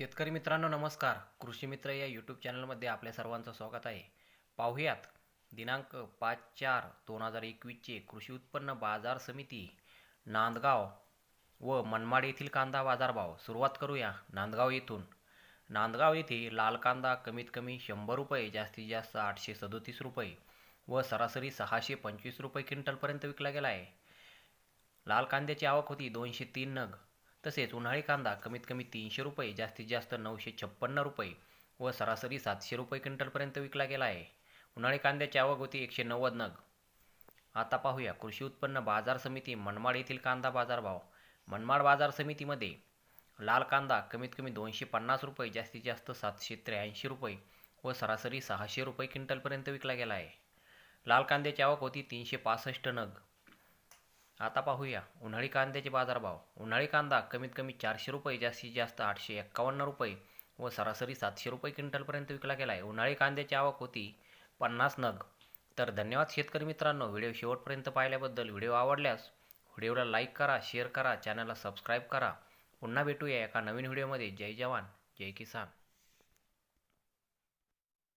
शेतकरी मित्रांनो नमस्कार कृषी मित्र या यूट्यूब चॅनलमध्ये आपल्या सर्वांचं स्वागत आहे पाहुयात दिनांक पाच चार दोन हजार एकवीसचे कृषी उत्पन्न बाजार समिती नांदगाव व मनमाड येथील कांदा बाजारभाव सुरुवात करूया नांदगाव येथून नांदगाव येथे लाल कांदा कमीत कमी शंभर रुपये जास्तीत जास्त आठशे सदोतीस रुपये व सरासरी सहाशे पंचवीस रुपये क्विंटलपर्यंत विकला गेला आहे लाल कांद्याची आवक होती दोनशे तीन नग तसेच उन्हाळी कांदा कमीत कमी तीनशे रुपये जास्तीत जास्त नऊशे छप्पन्न रुपये व सरासरी सातशे रुपये क्विंटलपर्यंत विकला गेला आहे उन्हाळी कांद्याची आवक होती एकशे नव्वद नग आता पाहूया कृषी उत्पन्न बाजार समिती मनमाड येथील कांदा बाजारभाव मनमाड बाजार समितीमध्ये लाल कांदा कमीत कमी दोनशे पन्नास रुपये जास्तीत जास्त सातशे त्र्याऐंशी रुपये व सरासरी सहाशे रुपये क्विंटलपर्यंत विकला गेला आहे लाल कांद्याची आवक होती तीनशे पासष्ट नग आता पाहूया उन्हाळी कांद्याचे बाजारभाव उन्हाळी कांदा कमीत कमी चारशे रुपये जास्तीत जास्त आठशे एक्कावन्न रुपये व सरासरी सातशे रुपये क्विंटलपर्यंत विकला गेला आहे उन्हाळी कांद्याची आवक होती पन्नास नग तर धन्यवाद शेतकरी मित्रांनो व्हिडिओ शेवटपर्यंत पाहिल्याबद्दल व्हिडिओ आवडल्यास व्हिडिओला लाईक करा शेअर करा चॅनलला सबस्क्राईब करा पुन्हा भेटूया एका नवीन व्हिडिओमध्ये जय जवान जय किसान